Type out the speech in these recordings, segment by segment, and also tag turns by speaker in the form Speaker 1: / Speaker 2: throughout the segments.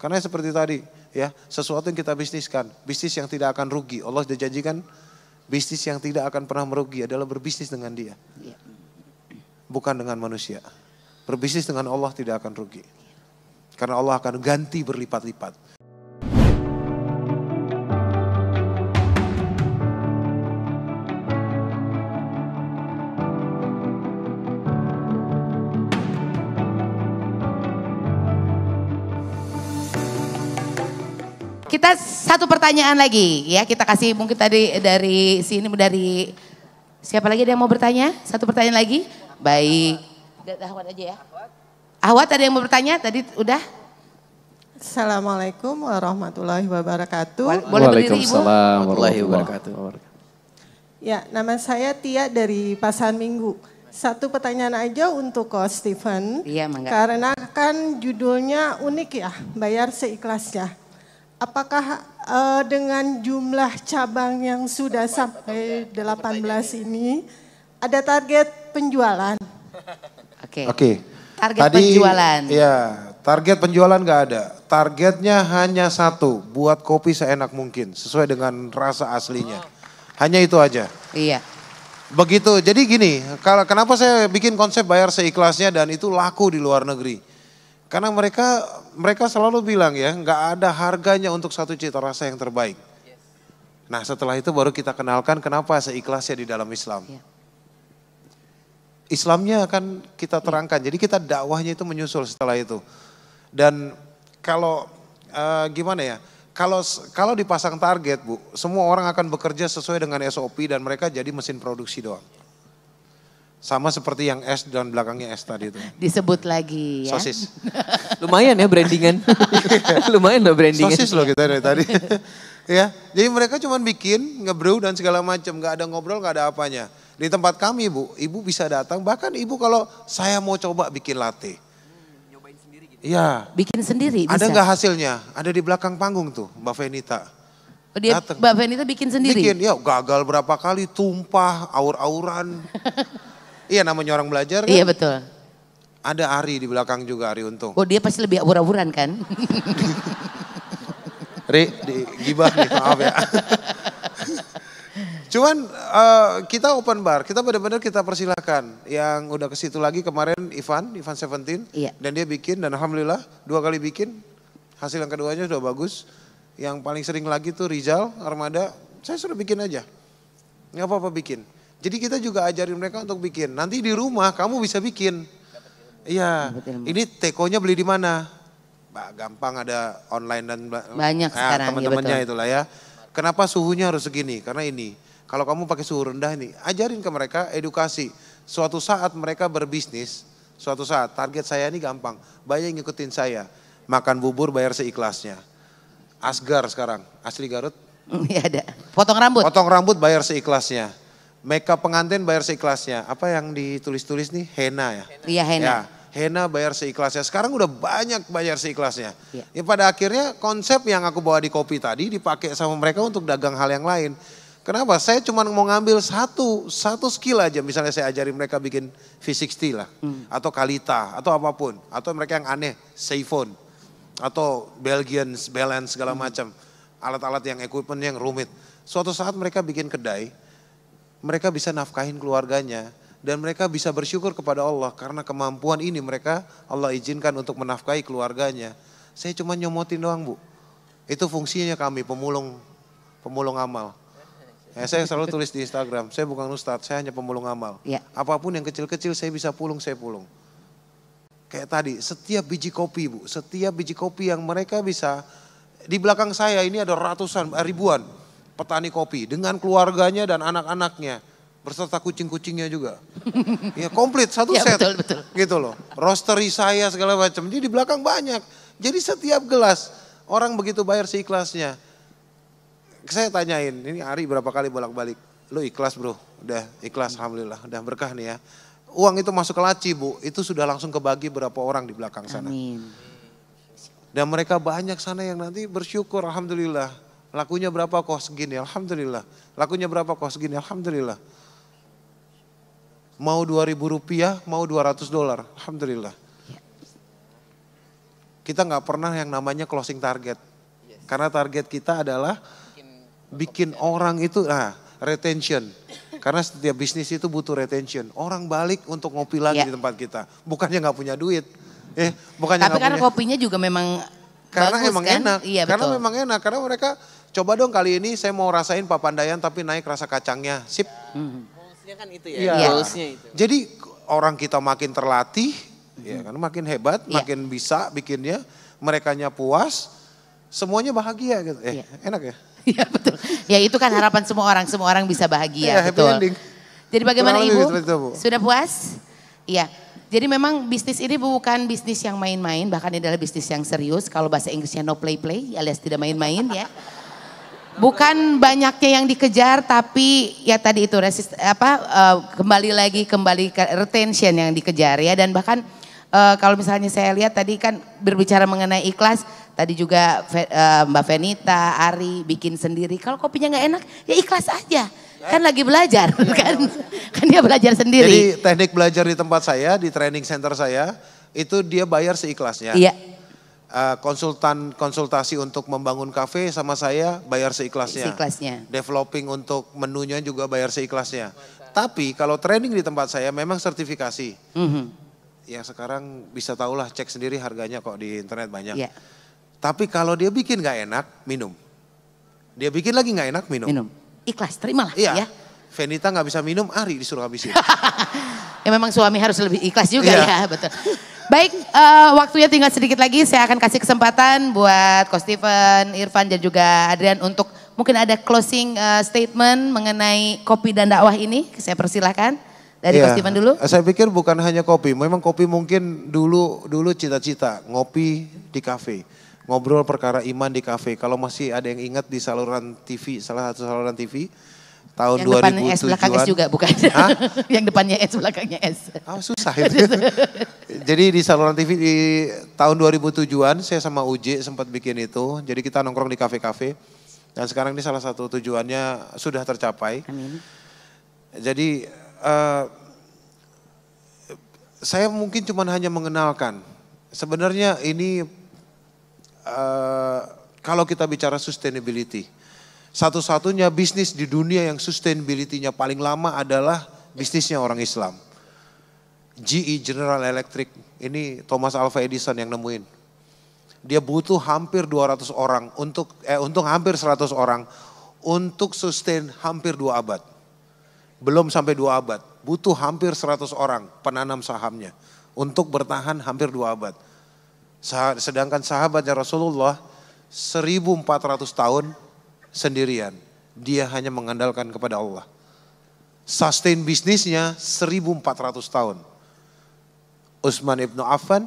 Speaker 1: Karena seperti tadi, ya sesuatu yang kita bisniskan, bisnis yang tidak akan rugi. Allah sudah janjikan bisnis yang tidak akan pernah merugi adalah berbisnis dengan Dia, iya. bukan dengan manusia. Berbisnis dengan Allah tidak akan rugi, karena Allah akan ganti berlipat-lipat.
Speaker 2: Kita satu pertanyaan lagi ya. Kita kasih mungkin tadi dari sini dari siapa lagi ada yang mau bertanya? Satu pertanyaan lagi. Baik. Ahwat aja ya. Ahwat ada yang mau bertanya?
Speaker 3: Tadi udah? Assalamualaikum warahmatullahi wabarakatuh. Waalaikumsalam warahmatullahi wabarakatuh. Ya, nama saya Tia dari Pasar Minggu. Satu pertanyaan aja untuk Ko Stephen. Iya, Karena kan judulnya unik ya, bayar seikhlasnya apakah uh, dengan jumlah cabang yang sudah sampai 18 ini ada target penjualan? Oke. Okay. Oke. Okay.
Speaker 1: Target Tadi, penjualan. Iya, target penjualan enggak ada. Targetnya hanya satu, buat kopi seenak mungkin sesuai dengan rasa aslinya. Hanya itu aja. Iya. Begitu. Jadi gini, kalau kenapa saya bikin konsep bayar seikhlasnya dan itu laku di luar negeri karena mereka mereka selalu bilang ya, nggak ada harganya untuk satu cita rasa yang terbaik. Nah setelah itu baru kita kenalkan kenapa seikhlasnya di dalam Islam. Iya. Islamnya akan kita iya. terangkan. Jadi kita dakwahnya itu menyusul setelah itu. Dan kalau uh, gimana ya? Kalau kalau dipasang target, Bu, semua orang akan bekerja sesuai dengan SOP dan mereka jadi mesin produksi doang. Sama seperti yang S dan belakangnya S tadi itu. Disebut lagi ya. Sosis. Lumayan ya brandingan. Lumayan loh brandingan. Sosis loh kita dari tadi. ya, jadi mereka cuma bikin, ngebrew dan segala macam, Gak ada ngobrol, gak ada apanya. Di tempat kami Bu, Ibu bisa datang, bahkan Ibu kalau saya mau coba bikin latte. Hmm, nyobain sendiri gitu. Iya.
Speaker 2: Bikin sendiri bisa. Ada nggak
Speaker 1: hasilnya? Ada di belakang panggung tuh, Mbak Venita. Oh, dia, Mbak Venita bikin sendiri? Bikin, ya gagal berapa kali, tumpah, aur-auran. Iya namanya orang belajar kan. Iya betul. Ada Ari di belakang juga Ari Untung. Oh dia
Speaker 2: pasti lebih abur-aburan kan.
Speaker 1: Ri, di, gibah nih maaf ya. Cuman uh, kita open bar, kita benar-benar kita persilahkan. Yang udah ke situ lagi kemarin Ivan, Ivan Seventeen, iya. dan dia bikin dan alhamdulillah dua kali bikin hasil yang keduanya sudah bagus. Yang paling sering lagi tuh Rizal Armada, saya sudah bikin aja, nggak apa-apa bikin. Jadi kita juga ajarin mereka untuk bikin. Nanti di rumah kamu bisa bikin. Iya. Ini tekonya beli di mana? Bah, gampang ada online dan banyak eh, sekarang iya teman-temannya ya itulah ya. Kenapa suhunya harus segini? Karena ini. Kalau kamu pakai suhu rendah ini, ajarin ke mereka edukasi. Suatu saat mereka berbisnis, suatu saat target saya ini gampang. Banyak ngikutin saya. Makan bubur bayar seikhlasnya. Asgar sekarang, asli Garut. Iya ada. Potong rambut. Potong rambut bayar seikhlasnya. Makeup pengantin bayar seikhlasnya. Apa yang ditulis-tulis nih? Hena ya? Iya hena. Ya, hena bayar seikhlasnya. Sekarang udah banyak bayar seikhlasnya. Ya. ya pada akhirnya konsep yang aku bawa di kopi tadi dipakai sama mereka untuk dagang hal yang lain. Kenapa? Saya cuma mau ngambil satu satu skill aja. Misalnya saya ajari mereka bikin V60 lah. Hmm. Atau Kalita atau apapun. Atau mereka yang aneh, Seifon. Atau Belgian balance segala hmm. macam. Alat-alat yang equipment yang rumit. Suatu saat mereka bikin kedai mereka bisa nafkahin keluarganya dan mereka bisa bersyukur kepada Allah karena kemampuan ini mereka Allah izinkan untuk menafkahi keluarganya. Saya cuma nyomotin doang bu. Itu fungsinya kami pemulung pemulung amal. Ya, saya selalu tulis di Instagram, saya bukan ustadz, saya hanya pemulung amal. Ya. Apapun yang kecil-kecil saya bisa pulung, saya pulung. Kayak tadi, setiap biji kopi bu, setiap biji kopi yang mereka bisa, di belakang saya ini ada ratusan, eh, ribuan petani kopi dengan keluarganya dan anak-anaknya berserta kucing-kucingnya juga. ya komplit satu ya, set. Betul, betul. Gitu loh. Roastery saya segala macam. Jadi di belakang banyak. Jadi setiap gelas orang begitu bayar seikhlasnya. Saya tanyain, ini Ari berapa kali bolak-balik? Lu ikhlas bro, udah ikhlas alhamdulillah, udah berkah nih ya. Uang itu masuk ke laci bu, itu sudah langsung kebagi berapa orang di belakang sana. Amin. Dan mereka banyak sana yang nanti bersyukur alhamdulillah Lakunya berapa kok segini? Alhamdulillah. Lakunya berapa kok segini? Alhamdulillah. Mau 2000 rupiah, mau 200 dolar. Alhamdulillah. Kita nggak pernah yang namanya closing target. Karena target kita adalah bikin orang itu nah, retention. Karena setiap bisnis itu butuh retention. Orang balik untuk ngopi lagi ya. di tempat kita. Bukannya nggak punya duit. Eh, bukannya Tapi karena punya. kopinya juga memang karena Bagus, emang kan? enak. Iya, karena memang enak karena mereka Coba dong kali ini saya mau rasain Pak Pandayan tapi naik rasa kacangnya. Sip. Hmm. kan itu ya. Iya. ya. Goalsnya itu. Jadi orang kita makin terlatih, hmm. ya kan makin hebat, ya. makin bisa bikinnya, merekanya puas, semuanya bahagia gitu. Eh, ya. enak ya? Iya
Speaker 2: betul. Ya itu kan harapan semua orang, semua orang bisa bahagia, ya, betul. Ending. Jadi bagaimana Ibu? Sudah puas? Iya. Jadi memang bisnis ini bukan bisnis yang main-main, bahkan ini adalah bisnis yang serius. Kalau bahasa Inggrisnya no play-play alias tidak main-main ya bukan banyaknya yang dikejar tapi ya tadi itu resist apa uh, kembali lagi kembali ke retention yang dikejar ya dan bahkan uh, kalau misalnya saya lihat tadi kan berbicara mengenai ikhlas tadi juga uh, Mbak Venita, Ari bikin sendiri. Kalau kopinya nggak enak ya ikhlas aja. Kan lagi belajar kan. Kan dia belajar sendiri.
Speaker 1: Jadi teknik belajar di tempat saya, di training center saya itu dia bayar seikhlasnya. Iya. Eh, konsultan konsultasi untuk membangun kafe sama saya bayar seikhlasnya. Seikhlasnya. Developing untuk menunya juga bayar seikhlasnya. Tapi kalau training di tempat saya memang sertifikasi. Mm -hmm. Ya sekarang bisa tahulah cek sendiri harganya kok di internet banyak. Yeah. Tapi kalau dia bikin nggak enak minum. Dia bikin lagi nggak enak minum. Minum. Ikhlas terimalah. Iya. Ya. Venita nggak bisa minum, Ari disuruh habisin.
Speaker 2: ya memang suami harus lebih ikhlas juga yeah. ya betul. Baik, uh, waktunya tinggal sedikit lagi. Saya akan kasih kesempatan buat Ko Steven, Irfan dan juga Adrian untuk mungkin ada closing uh, statement mengenai kopi dan dakwah ini. Saya persilahkan dari yeah. Ko Steven dulu. Saya
Speaker 1: pikir bukan hanya kopi, memang kopi mungkin dulu dulu cita-cita ngopi di kafe ngobrol perkara iman di kafe. Kalau masih ada yang ingat di saluran TV, salah satu saluran TV, tahun yang 2007. Yang depannya S belakang S juga bukan. Hah?
Speaker 2: yang depannya S belakangnya S. Oh, susah itu.
Speaker 1: Ya. Jadi di saluran TV di tahun 2007-an saya sama Uji sempat bikin itu. Jadi kita nongkrong di kafe-kafe. Dan sekarang ini salah satu tujuannya sudah tercapai. Amin. Jadi uh, saya mungkin cuma hanya mengenalkan. Sebenarnya ini uh, kalau kita bicara sustainability, satu-satunya bisnis di dunia yang sustainability-nya paling lama adalah bisnisnya orang Islam. GE General Electric, ini Thomas Alva Edison yang nemuin. Dia butuh hampir 200 orang untuk eh untung hampir 100 orang untuk sustain hampir dua abad. Belum sampai dua abad, butuh hampir 100 orang penanam sahamnya untuk bertahan hampir dua abad. Sedangkan sahabatnya Rasulullah 1400 tahun sendirian. Dia hanya mengandalkan kepada Allah. Sustain bisnisnya 1400 tahun. Utsman ibnu Affan,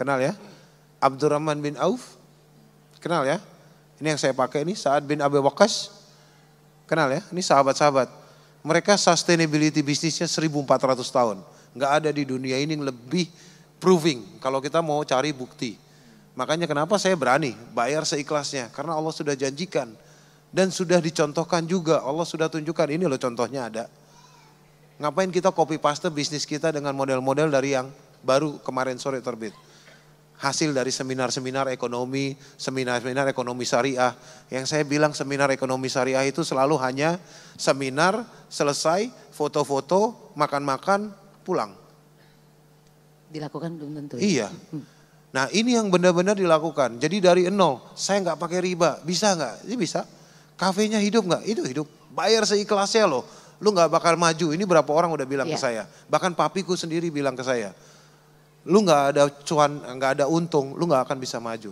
Speaker 1: kenal ya? Abdurrahman bin Auf, kenal ya? Ini yang saya pakai ini Sa'ad bin Abi Waqas, kenal ya? Ini sahabat-sahabat. Mereka sustainability bisnisnya 1400 tahun. Nggak ada di dunia ini yang lebih proving kalau kita mau cari bukti. Makanya kenapa saya berani bayar seikhlasnya karena Allah sudah janjikan dan sudah dicontohkan juga. Allah sudah tunjukkan ini loh contohnya ada. Ngapain kita copy paste bisnis kita dengan model-model dari yang baru kemarin sore terbit. Hasil dari seminar-seminar ekonomi, seminar-seminar ekonomi syariah. Yang saya bilang seminar ekonomi syariah itu selalu hanya seminar, selesai, foto-foto, makan-makan, pulang.
Speaker 2: Dilakukan belum tentu. Ya? Iya.
Speaker 1: Ya? Nah ini yang benar-benar dilakukan. Jadi dari nol, saya nggak pakai riba, bisa nggak? Ini bisa. Kafenya hidup nggak? Itu hidup. Bayar seikhlasnya loh. Lu nggak bakal maju. Ini berapa orang udah bilang yeah. ke iya. saya. Bahkan papiku sendiri bilang ke saya. Lu nggak ada cuan, nggak ada untung, lu nggak akan bisa maju.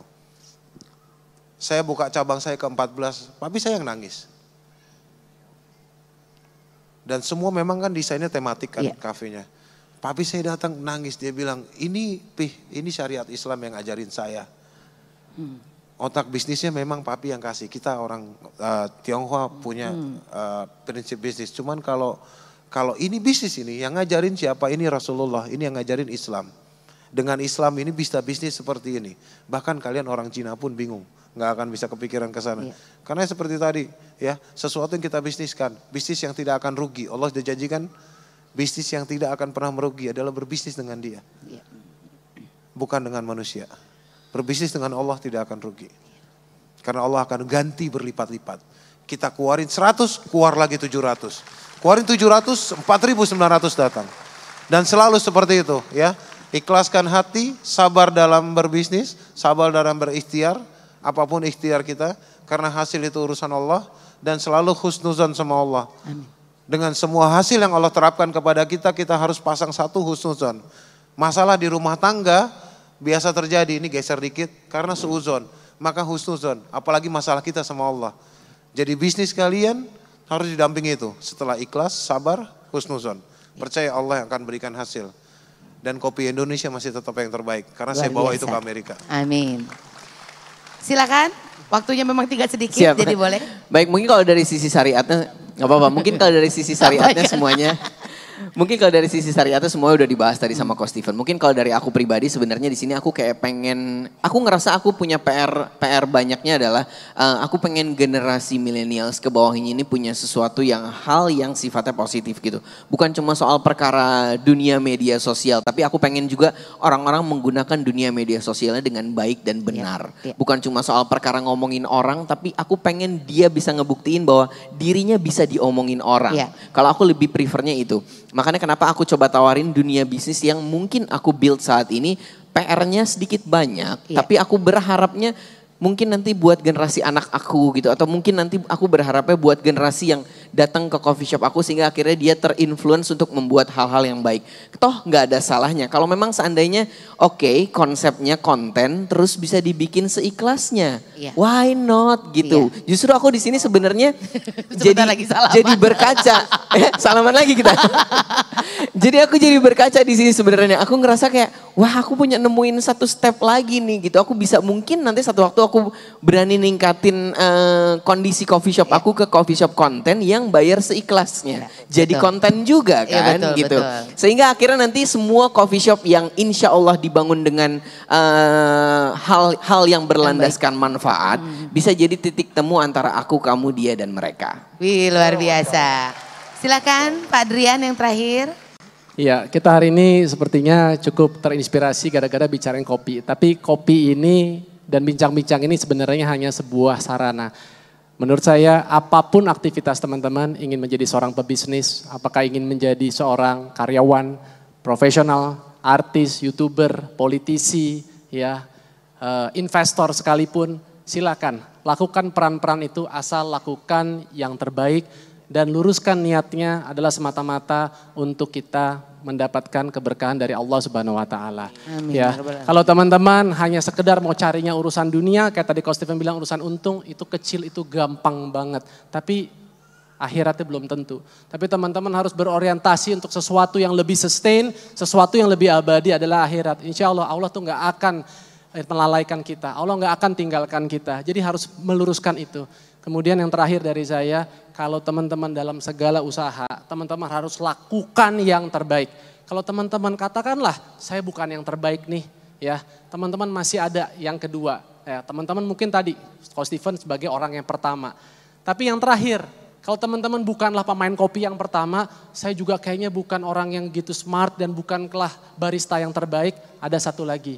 Speaker 1: Saya buka cabang saya ke-14, papi saya yang nangis dan semua memang kan desainnya tematik kan yeah. kafenya. Papi saya datang nangis dia bilang ini pih ini syariat Islam yang ajarin saya. Hmm. Otak bisnisnya memang papi yang kasih. Kita orang uh, Tionghoa hmm. punya uh, prinsip bisnis. Cuman kalau kalau ini bisnis ini yang ngajarin siapa ini Rasulullah, ini yang ngajarin Islam. Dengan Islam ini bisa bisnis seperti ini. Bahkan kalian orang Cina pun bingung, nggak akan bisa kepikiran ke sana. Ya. Karena seperti tadi ya, sesuatu yang kita bisniskan, bisnis yang tidak akan rugi. Allah sudah janjikan Bisnis yang tidak akan pernah merugi adalah berbisnis dengan dia. Iya. Bukan dengan manusia. Berbisnis dengan Allah tidak akan rugi. Karena Allah akan ganti berlipat-lipat. Kita keluarin 100, keluar lagi 700. Keluarin 700, 4900 datang. Dan selalu seperti itu ya. Ikhlaskan hati, sabar dalam berbisnis, sabar dalam berikhtiar, apapun ikhtiar kita karena hasil itu urusan Allah dan selalu khusnuzan sama Allah. Amin. Dengan semua hasil yang Allah terapkan kepada kita, kita harus pasang satu husnuzon. Masalah di rumah tangga biasa terjadi, ini geser dikit, karena seuzon, Maka husnuzon, apalagi masalah kita sama Allah. Jadi bisnis kalian harus didampingi itu. Setelah ikhlas, sabar, husnuzon. Percaya Allah yang akan berikan hasil. Dan kopi Indonesia masih tetap yang terbaik. Karena Luar saya bawa biasa. itu ke Amerika.
Speaker 3: Amin.
Speaker 2: Silakan. Waktunya memang tinggal sedikit, Siap. jadi boleh.
Speaker 3: Baik, mungkin kalau dari sisi syariatnya Gak apa-apa, mungkin kalau dari sisi syariatnya ya? semuanya Mungkin kalau dari sisi syariatnya semua udah dibahas tadi sama Coach Steven. Mungkin kalau dari aku pribadi sebenarnya di sini aku kayak pengen, aku ngerasa aku punya PR PR banyaknya adalah uh, aku pengen generasi millennials ke bawah ini punya sesuatu yang hal yang sifatnya positif gitu. Bukan cuma soal perkara dunia media sosial, tapi aku pengen juga orang-orang menggunakan dunia media sosialnya dengan baik dan benar. Yeah, yeah. Bukan cuma soal perkara ngomongin orang, tapi aku pengen dia bisa ngebuktiin bahwa dirinya bisa diomongin orang. Yeah. Kalau aku lebih prefernya itu. Makanya kenapa aku coba tawarin dunia bisnis yang mungkin aku build saat ini PR-nya sedikit banyak, yeah. tapi aku berharapnya mungkin nanti buat generasi anak aku gitu atau mungkin nanti aku berharapnya buat generasi yang datang ke coffee shop aku sehingga akhirnya dia terinfluence untuk membuat hal-hal yang baik. Toh nggak ada salahnya. Kalau memang seandainya oke okay, konsepnya konten terus bisa dibikin seikhlasnya. Yeah. Why not gitu. Yeah. Justru aku di sini sebenarnya jadi lagi jadi berkaca. eh, salaman lagi kita. jadi aku jadi berkaca di sini sebenarnya. Aku ngerasa kayak, wah aku punya nemuin satu step lagi nih gitu. Aku bisa mungkin nanti satu waktu aku berani ningkatin uh, kondisi coffee shop aku ke coffee shop konten yang bayar seikhlasnya. Ya, jadi betul. konten juga iya, kan ya, betul, gitu. Betul. Sehingga akhirnya nanti semua coffee shop yang insya Allah dibangun dengan hal-hal eh, uh, yang berlandaskan yang manfaat. Hmm. Bisa jadi titik temu antara
Speaker 4: aku, kamu, dia, dan mereka.
Speaker 2: Wih luar biasa. Silakan Pak Drian yang terakhir.
Speaker 4: Iya, kita hari ini sepertinya cukup terinspirasi gara-gara bicarain kopi. Tapi kopi ini dan bincang-bincang ini sebenarnya hanya sebuah sarana. Menurut saya apapun aktivitas teman-teman ingin menjadi seorang pebisnis, apakah ingin menjadi seorang karyawan, profesional, artis, youtuber, politisi, ya, eh, investor sekalipun, silakan lakukan peran-peran itu asal lakukan yang terbaik dan luruskan niatnya adalah semata-mata untuk kita mendapatkan keberkahan dari Allah Subhanahu wa taala. Ya. ya Kalau teman-teman hanya sekedar mau carinya urusan dunia kayak tadi Kau Steven bilang urusan untung itu kecil itu gampang banget. Tapi akhiratnya belum tentu. Tapi teman-teman harus berorientasi untuk sesuatu yang lebih sustain, sesuatu yang lebih abadi adalah akhirat. Insya Allah Allah tuh nggak akan Eh, melalaikan kita. Allah nggak akan tinggalkan kita. Jadi harus meluruskan itu. Kemudian yang terakhir dari saya, kalau teman-teman dalam segala usaha, teman-teman harus lakukan yang terbaik. Kalau teman-teman katakanlah, saya bukan yang terbaik nih, ya teman-teman masih ada yang kedua. Ya, teman-teman mungkin tadi, Coach Steven sebagai orang yang pertama. Tapi yang terakhir, kalau teman-teman bukanlah pemain kopi yang pertama, saya juga kayaknya bukan orang yang gitu smart dan bukanlah barista yang terbaik, ada satu lagi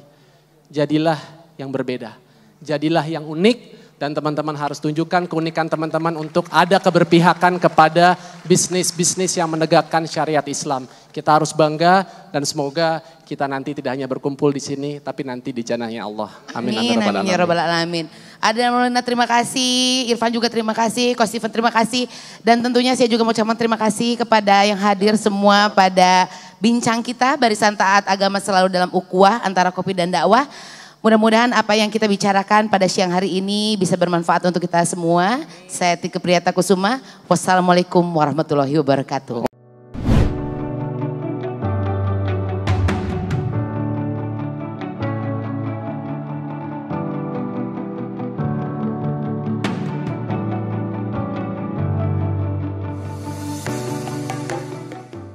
Speaker 4: jadilah yang berbeda. Jadilah yang unik dan teman-teman harus tunjukkan keunikan teman-teman untuk ada keberpihakan kepada bisnis-bisnis yang menegakkan syariat Islam. Kita harus bangga dan semoga kita nanti tidak hanya berkumpul di sini, tapi nanti di janahnya Allah. Amin. Amin. Amin. Ya, ya Rabbal
Speaker 2: Alamin. Ada Maulana terima kasih, Irfan juga terima kasih, Ko Steven terima kasih. Dan tentunya saya juga mau ucapkan terima kasih kepada yang hadir semua pada bincang kita barisan taat agama selalu dalam ukuah antara kopi dan dakwah. Mudah-mudahan apa yang kita bicarakan pada siang hari ini bisa bermanfaat untuk kita semua. Saya Tike Priyata Kusuma. Wassalamualaikum warahmatullahi wabarakatuh.